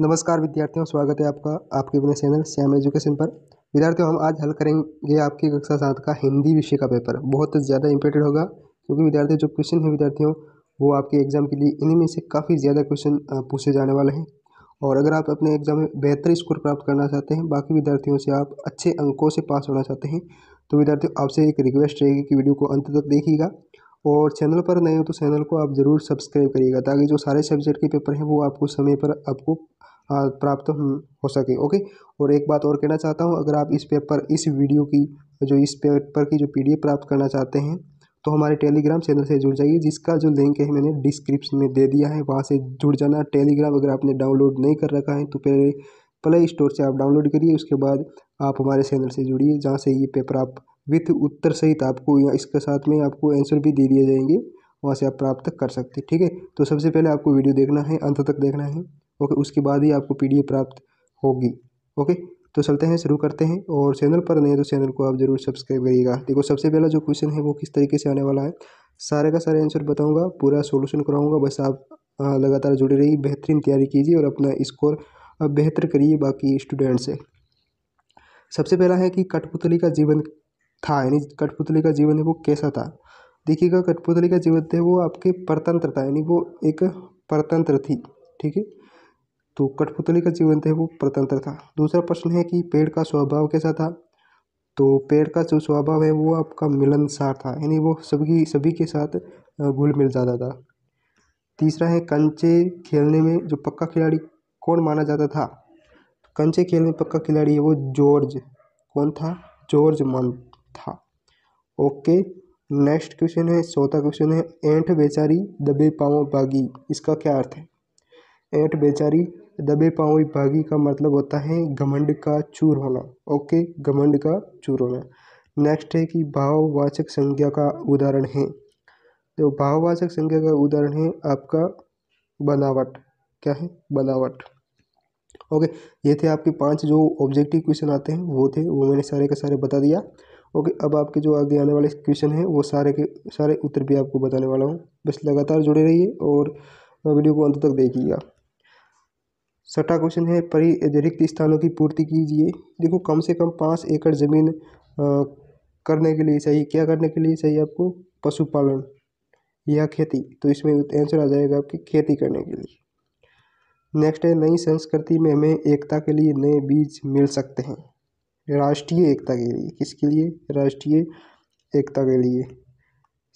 नमस्कार विद्यार्थियों स्वागत है आपका आपके अपने चैनल श्याम एजुकेशन पर विद्यार्थियों हम आज हल करेंगे आपकी कक्षा सात का हिंदी विषय का पेपर बहुत ज़्यादा इंपॉर्टेंट होगा क्योंकि विद्यार्थी जो क्वेश्चन है विद्यार्थियों वो आपके एग्जाम के लिए इन्हीं में से काफ़ी ज़्यादा क्वेश्चन पूछे जाने वाले हैं और अगर आप अपने एग्जाम में बेहतर स्कोर प्राप्त करना चाहते हैं बाकी विद्यार्थियों से आप अच्छे अंकों से पास होना चाहते हैं तो विद्यार्थियों आपसे एक रिक्वेस्ट रहेगी कि वीडियो को अंत तक देखिएगा और चैनल पर नए हो तो चैनल को आप ज़रूर सब्सक्राइब करिएगा ताकि जो सारे सब्जेक्ट के पेपर हैं वो आपको समय पर आपको प्राप्त हो सके ओके और एक बात और कहना चाहता हूँ अगर आप इस पेपर इस वीडियो की जो इस पेपर की जो पी प्राप्त करना चाहते हैं तो हमारे टेलीग्राम चैनल से जुड़ जाइए जिसका जो लिंक है मैंने डिस्क्रिप्शन में दे दिया है वहाँ से जुड़ जाना टेलीग्राम अगर आपने डाउनलोड नहीं कर रखा है तो पहले प्ले स्टोर से आप डाउनलोड करिए उसके बाद आप हमारे चैनल से जुड़िए जहाँ से ये पेपर आप विथ उत्तर सहित आपको या इसके साथ में आपको आंसर भी दे दिए जाएंगे वहाँ से आप प्राप्त कर सकते ठीक है तो सबसे पहले आपको वीडियो देखना है अंत तक देखना है ओके उसके बाद ही आपको पी प्राप्त होगी ओके तो चलते हैं शुरू करते हैं और चैनल पर नए तो चैनल को आप जरूर सब्सक्राइब करिएगा देखो सबसे पहला जो क्वेश्चन है वो किस तरीके से आने वाला है सारे का सारे आंसर बताऊंगा पूरा सॉल्यूशन कराऊंगा बस आप लगातार जुड़े रहिए बेहतरीन तैयारी कीजिए और अपना स्कोर बेहतर करिए बाकी स्टूडेंट से सबसे पहला है कि कठपुतली का जीवन था यानी कठपुतली का जीवन है वो कैसा था देखिएगा कठपुतली का जीवन थे वो आपके परतंत्र था यानी वो एक परतंत्र थी ठीक है तो कठपुतली का जीवन है वो प्रतंत्र था दूसरा प्रश्न है कि पेड़ का स्वभाव कैसा था तो पेड़ का जो स्वभाव है वो आपका मिलनसार था यानी वो सभी सभी के साथ घुल मिल जाता था तीसरा है कंचे खेलने में जो पक्का खिलाड़ी कौन माना जाता था कंचे खेलने में पक्का खिलाड़ी है वो जॉर्ज कौन था जॉर्ज मन था ओके नेक्स्ट क्वेश्चन है चौथा क्वेश्चन है एंठ बेचारी दबे पाँव बागी इसका क्या अर्थ है ऐठ बेचारी दबे पाँव भागी का मतलब होता है घमंड का चूर होना ओके घमंड का चूर होना नेक्स्ट है कि भाववाचक संज्ञा का उदाहरण है तो भाववाचक संज्ञा का उदाहरण है आपका बनावट क्या है बनावट ओके ये थे आपके पांच जो ऑब्जेक्टिव क्वेश्चन आते हैं वो थे वो मैंने सारे के सारे बता दिया ओके अब आपके जो आगे आने वाले क्वेश्चन हैं वो सारे के सारे उत्तर भी आपको बताने वाला हूँ बस लगातार जुड़े रहिए और वीडियो को अंत तक देखिएगा छठा क्वेश्चन है परि रिक्त स्थानों की पूर्ति कीजिए देखो कम से कम पाँच एकड़ ज़मीन करने के लिए चाहिए क्या करने के लिए चाहिए आपको पशुपालन या खेती तो इसमें आंसर आ जाएगा आपकी खेती करने के लिए नेक्स्ट है नई संस्कृति में हमें एकता के लिए नए बीज मिल सकते हैं राष्ट्रीय एकता के लिए किसके लिए राष्ट्रीय एकता के लिए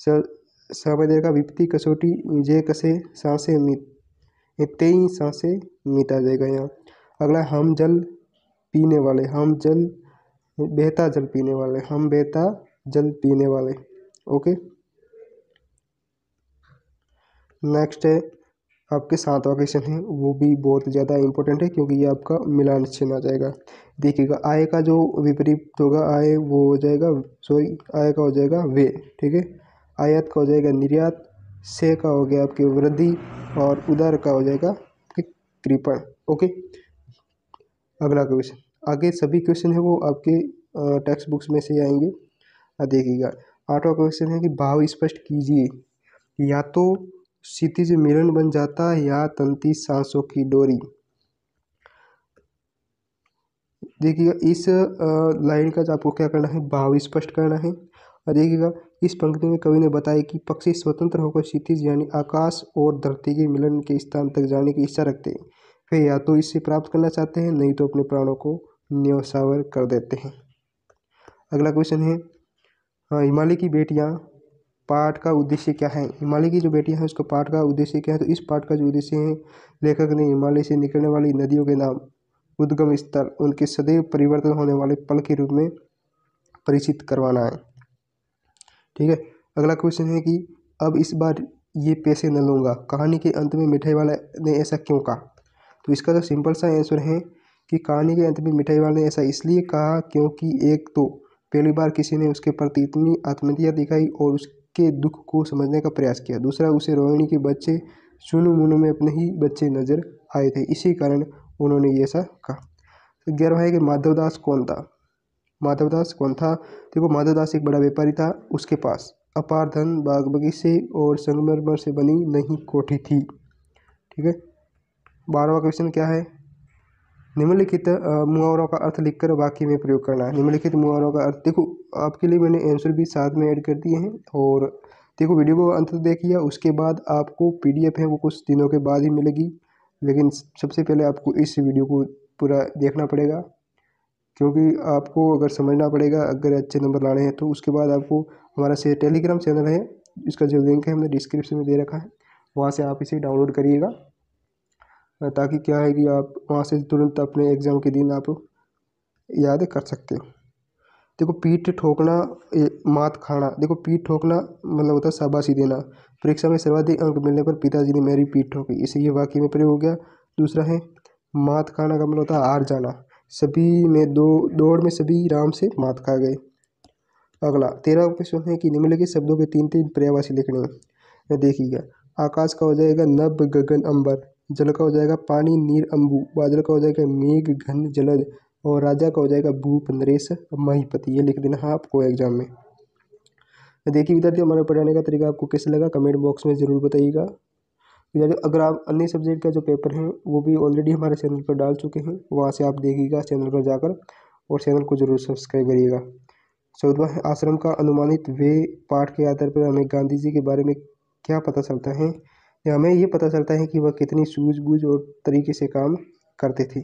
सर सामने विपत्ति कसौटी जय कसे सांसे मित इतने ही सांसें मिटा जाएगा यहाँ अगला हम जल पीने वाले हम जल बेहता जल पीने वाले हम बेहता जल पीने वाले ओके नेक्स्ट है आपके सातवां क्वेश्चन है वो भी बहुत ज़्यादा इंपॉर्टेंट है क्योंकि ये आपका मिलान चिन्ह आ जाएगा देखिएगा आय का जो विपरीत होगा आय वो हो जाएगा सॉरी आय का हो जाएगा वे ठीक है आयात का हो जाएगा निर्यात से का हो गया आपकी वृद्धि और उधर का हो जाएगा त्रिपण ओके अगला क्वेश्चन आगे सभी क्वेश्चन है वो आपके टेक्स्ट बुक्स में से आएंगे देखिएगा आठवां क्वेश्चन है कि भाव स्पष्ट कीजिए या तो क्षितिज मिलन बन जाता है या तंती सांसों की डोरी देखिएगा इस लाइन का आपको क्या करना है भाव स्पष्ट करना है और देखिएगा इस पंक्ति में कवि ने बताया कि पक्षी स्वतंत्र होकर क्षितिज यानी आकाश और धरती के मिलन के स्थान तक जाने की इच्छा रखते हैं वे या तो इससे प्राप्त करना चाहते हैं नहीं तो अपने प्राणों को न्यौसावर कर देते हैं अगला क्वेश्चन है हाँ, हिमालय की बेटियाँ पाठ का उद्देश्य क्या है हिमालय की जो बेटियाँ हैं उसका पाठ का उद्देश्य क्या है तो इस पाठ का जो उद्देश्य है लेखक ने हिमालय से निकलने वाली नदियों के नाम उद्गम स्थल उनके सदैव परिवर्तन होने वाले पल के रूप में परिचित करवाना है ठीक है अगला क्वेश्चन है कि अब इस बार ये पैसे न लूँगा कहानी के अंत में मिठाई वाला ने ऐसा क्यों कहा तो इसका तो सिंपल सा आंसर है कि कहानी के अंत में मिठाई वाले ने ऐसा इसलिए कहा क्योंकि एक तो पहली बार किसी ने उसके प्रति इतनी आत्महत्या दिखाई और उसके दुख को समझने का प्रयास किया दूसरा उसे रोहिणी के बच्चे सुनू मुनू में अपने ही बच्चे नजर आए थे इसी कारण उन्होंने ये ऐसा कहा तो ग्यारह है कि माधवदास कौन था माधवदास कौन था देखो माधवदास एक बड़ा व्यापारी था उसके पास अपार धन बाग बगीचे और संगमरमर से बनी नहीं कोठी थी ठीक है बारहवा क्वेश्चन क्या है निम्नलिखित मुहावरों का अर्थ लिखकर वाक्य में प्रयोग करना है निम्नलिखित मुहावरों का अर्थ देखो आपके लिए मैंने आंसर भी साथ में ऐड कर दिए हैं और देखो वीडियो को अंत तक देखिए उसके बाद आपको पीडीएफ है वो कुछ दिनों के बाद ही मिलेगी लेकिन सबसे पहले आपको इस वीडियो को पूरा देखना पड़ेगा क्योंकि आपको अगर समझना पड़ेगा अगर अच्छे नंबर लाने हैं तो उसके बाद आपको हमारा से टेलीग्राम चैनल है इसका जो लिंक है हमने डिस्क्रिप्शन में दे रखा है वहाँ से आप इसे डाउनलोड करिएगा ताकि क्या है कि आप वहाँ से तुरंत अपने एग्ज़ाम के दिन आप याद कर सकते हो देखो पीठ ठोकना मात खाना देखो पीठ ठोकना मतलब होता है शाबाशी देना परीक्षा में सर्वाधिक अंक मिलने पर पिताजी ने मेरी पीठ ठोकी इसे ये वाक्य में प्रयोग हो गया दूसरा है मात खाना का मतलब होता है हार जाना सभी में दो दौड़ में सभी आराम से मात खा गए अगला तेरह क्वेश्चन है कि निम्नलिखित शब्दों के तीन तीन पर्यावासी लिखने देखिएगा आकाश का हो जाएगा नभ गगन अंबर जल का हो जाएगा पानी नीर अम्बू बादल का हो जाएगा मेघ घन जलद और राजा का हो जाएगा भूप नरेश महीपति ये लिख देना है आपको एग्जाम में देखिए विद्यार्थी हमारे पढ़ाने का तरीका आपको कैसा लगा कमेंट बॉक्स में ज़रूर बताइएगा अगर आप अन्य सब्जेक्ट का जो पेपर है वो भी ऑलरेडी हमारे चैनल पर डाल चुके हैं वहाँ से आप देखिएगा चैनल पर जाकर और चैनल को जरूर सब्सक्राइब करिएगा चौदवा है आश्रम का अनुमानित वे पाठ के आधार पर हमें गांधी जी के बारे में क्या पता चलता है या हमें ये पता चलता है कि वह कितनी सूझबूझ और तरीके से काम करते थे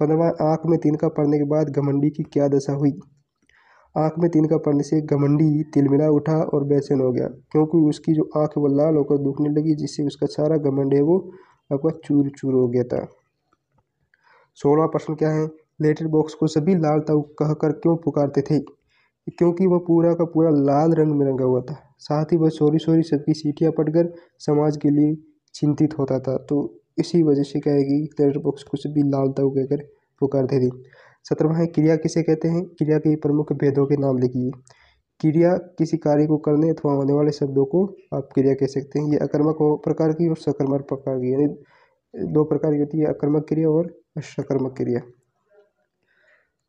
पंद्रवा आँख में तिनका पढ़ने के बाद घमंडी की क्या दशा हुई आँख में का पड़ने से घमंडी तिलमिला उठा और बेचैन हो गया क्योंकि उसकी जो आँख वो लाल होकर दुखने लगी जिससे उसका सारा घमंड है वो आपका चूर चूर हो गया था सोलह प्रश्न क्या है लेटर बॉक्स को सभी लाल ताऊ कहकर क्यों पुकारते थे क्योंकि वह पूरा का पूरा लाल रंग में रंगा हुआ था साथ ही वह सोरी सोरी सबकी सीटियाँ पटकर समाज के लिए चिंतित होता था तो इसी वजह से क्या है कि लेटर बॉक्स को सभी लाल ताऊ कहकर पुकारते थे सत्रहवा है क्रिया किसे कहते हैं क्रिया के प्रमुख भेदों के नाम लिखिए क्रिया किसी कार्य को करने अथवा होने वाले शब्दों को आप क्रिया कह सकते हैं ये अकर्मक प्रकार की और सकर्मक प्रकार की यानी दो प्रकार की होती है अकर्मक क्रिया और असकर्मक क्रिया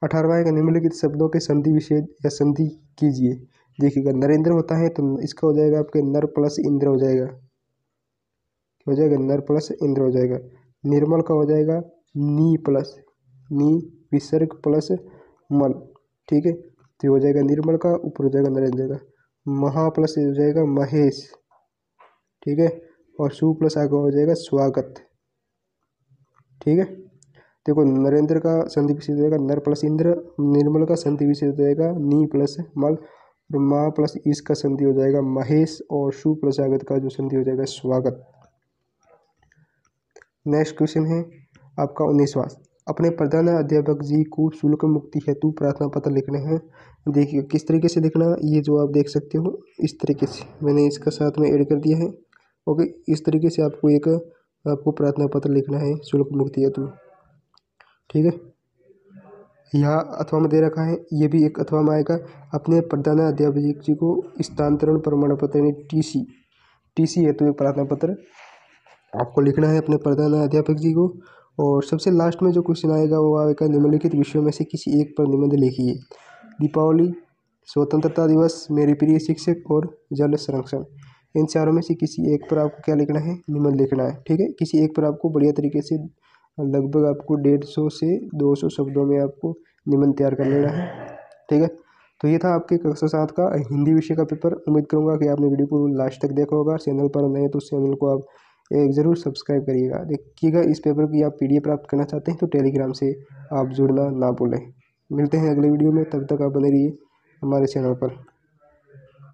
अठारहवा है निम्नलिखित शब्दों के संधि विषेद या संधि कीजिए देखिएगा नरेंद्र होता है तो इसका हो जाएगा आपके नर प्लस इंद्र हो जाएगा हो जाएगा नर प्लस इंद्र हो जाएगा निर्मल का हो जाएगा नी प्लस नी विसर्ग प्लस मल ठीक है तो हो जाएगा निर्मल का ऊपर हो जाएगा नरेंद्र का महा प्लस हो जाएगा महेश ठीक है और सु प्लस आगे हो जाएगा स्वागत ठीक है देखो नरेंद्र का संधि विशेष जाएगा नर प्लस इंद्र निर्मल का संधि विशेष हो जाएगा नी प्लस मल और माँ प्लस ईस का संधि हो जाएगा महेश और सु प्लस आगत का जो संधि हो जाएगा स्वागत नेक्स्ट क्वेश्चन है आपका उन्नीसवा अपने प्रधान अध्यापक जी को शुल्क मुक्ति हेतु प्रार्थना पत्र लिखना है देखिए किस तरीके से लिखना ये जो आप देख सकते हो इस तरीके से मैंने इसका साथ में ऐड कर दिया है ओके इस तरीके से आपको एक आपको प्रार्थना पत्र लिखना है शुल्क मुक्ति हेतु ठीक है यह अथवा में दे रखा है ये भी एक अथवा में आएगा अपने प्रधान अध्यापक जी को स्थानांतरण प्रमाण पत्र यानी टी सी टी सी हेतु एक प्रार्थना पत्र आपको लिखना है अपने प्रधान अध्यापक जी को और सबसे लास्ट में जो क्वेश्चन आएगा वो आएगा निम्नलिखित विषयों में से किसी एक पर निबंध लिखिए दीपावली स्वतंत्रता दिवस मेरे प्रिय शिक्षक और जल संरक्षण इन चारों में से किसी एक पर आपको क्या लिखना है निबंध लिखना है ठीक है किसी एक पर आपको बढ़िया तरीके से लगभग आपको डेढ़ सौ से दो सौ शब्दों में आपको निबंध तैयार कर लेना है ठीक है तो ये था आपके कक्षा सात का हिंदी विषय का पेपर उम्मीद करूँगा कि आपने वीडियो को लास्ट तक देखा होगा चैनल पर नए तो उस चैनल को आप एक ज़रूर सब्सक्राइब करिएगा देखिएगा इस पेपर की आप पी प्राप्त करना चाहते हैं तो टेलीग्राम से आप जुड़ना ना भूलें मिलते हैं अगले वीडियो में तब तक आप बने रहिए हमारे चैनल पर